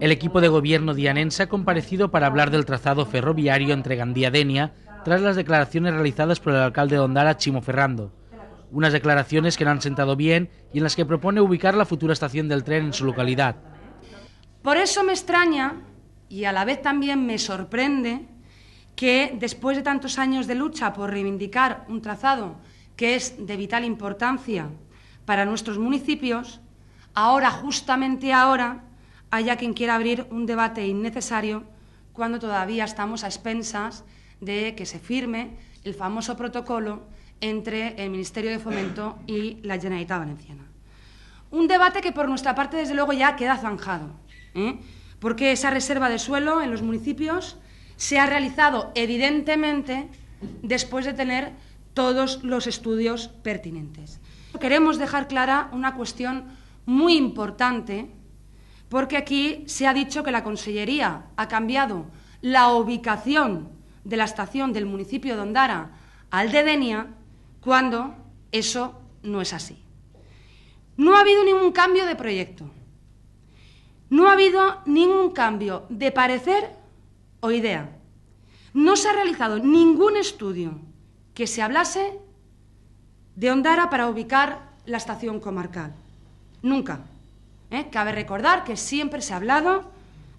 El equipo de gobierno dianense ha comparecido para hablar del trazado ferroviario entre Gandía y Denia tras las declaraciones realizadas por el alcalde de Ondara, Chimo Ferrando. Unas declaraciones que no han sentado bien y en las que propone ubicar la futura estación del tren en su localidad. Por eso me extraña y a la vez también me sorprende que después de tantos años de lucha por reivindicar un trazado que es de vital importancia para nuestros municipios, ahora, justamente ahora, haya quien quiera abrir un debate innecesario cuando todavía estamos a expensas de que se firme el famoso protocolo entre el Ministerio de Fomento y la Generalitat Valenciana. Un debate que por nuestra parte, desde luego, ya queda zanjado, ¿eh? porque esa reserva de suelo en los municipios se ha realizado evidentemente después de tener todos los estudios pertinentes. Queremos dejar clara una cuestión muy importante porque aquí se ha dicho que la Consellería ha cambiado la ubicación de la estación del municipio de Ondara al de Denia, cuando eso no es así. No ha habido ningún cambio de proyecto, no ha habido ningún cambio de parecer o idea. No se ha realizado ningún estudio que se hablase de Ondara para ubicar la estación comarcal. Nunca. ¿Eh? Cabe recordar que siempre se ha hablado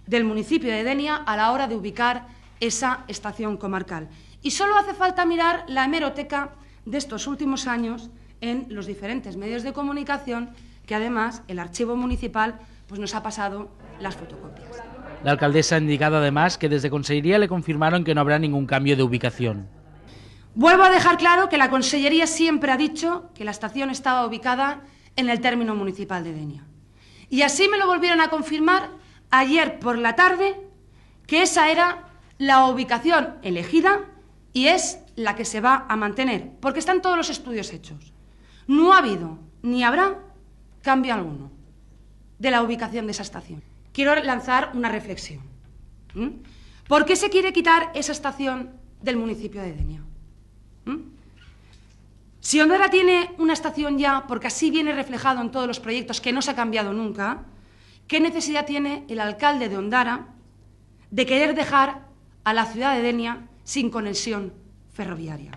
del municipio de Denia a la hora de ubicar esa estación comarcal. Y solo hace falta mirar la hemeroteca de estos últimos años en los diferentes medios de comunicación que además el archivo municipal pues, nos ha pasado las fotocopias. La alcaldesa ha indicado además que desde Consellería le confirmaron que no habrá ningún cambio de ubicación. Vuelvo a dejar claro que la Consellería siempre ha dicho que la estación estaba ubicada en el término municipal de Denia. Y así me lo volvieron a confirmar ayer por la tarde que esa era la ubicación elegida y es la que se va a mantener, porque están todos los estudios hechos. No ha habido ni habrá cambio alguno de la ubicación de esa estación. Quiero lanzar una reflexión. ¿Por qué se quiere quitar esa estación del municipio de Denia? Si Hondara tiene una estación ya, porque así viene reflejado en todos los proyectos que no se ha cambiado nunca, ¿qué necesidad tiene el alcalde de Hondara de querer dejar a la ciudad de Denia sin conexión ferroviaria?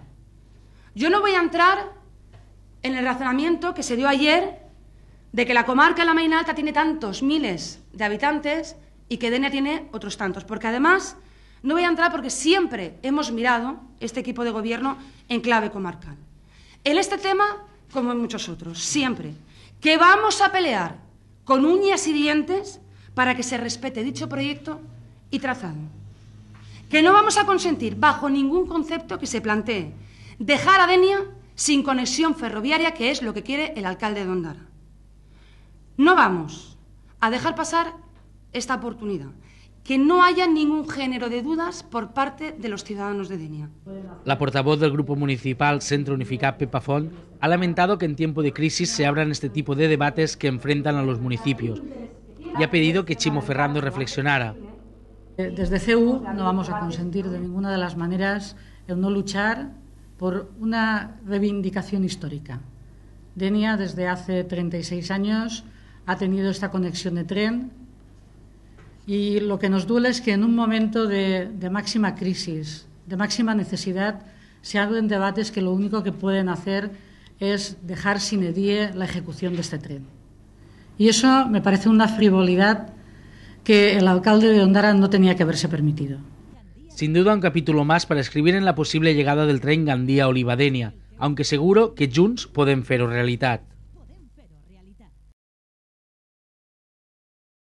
Yo no voy a entrar en el razonamiento que se dio ayer de que la comarca de la Mainalta Alta tiene tantos miles de habitantes y que Denia tiene otros tantos, porque además no voy a entrar porque siempre hemos mirado este equipo de gobierno en clave comarcal. En este tema, como en muchos otros, siempre, que vamos a pelear con uñas y dientes para que se respete dicho proyecto y trazado. Que no vamos a consentir bajo ningún concepto que se plantee dejar a Denia sin conexión ferroviaria, que es lo que quiere el alcalde de Ondara. No vamos a dejar pasar esta oportunidad que no haya ningún género de dudas por parte de los ciudadanos de Denia. La portavoz del Grupo Municipal Centro Unificado Pepa ha lamentado que en tiempo de crisis se abran este tipo de debates que enfrentan a los municipios y ha pedido que Chimo Ferrando reflexionara. Eh, desde CEU no vamos a consentir de ninguna de las maneras el no luchar por una reivindicación histórica. Denia desde hace 36 años ha tenido esta conexión de tren y lo que nos duele es que en un momento de, máxima crisis, de máxima necesidad, se abren debates que lo único que pueden hacer es dejar sin edie la ejecución de este tren. Y eso me parece una frivolidad que el alcalde de Ondara no tenía que haberse permitido. Sin duda un capítulo más para escribir en la posible llegada del tren Gandía-Olivadenia, aunque seguro que junts pueden hacerlo realidad.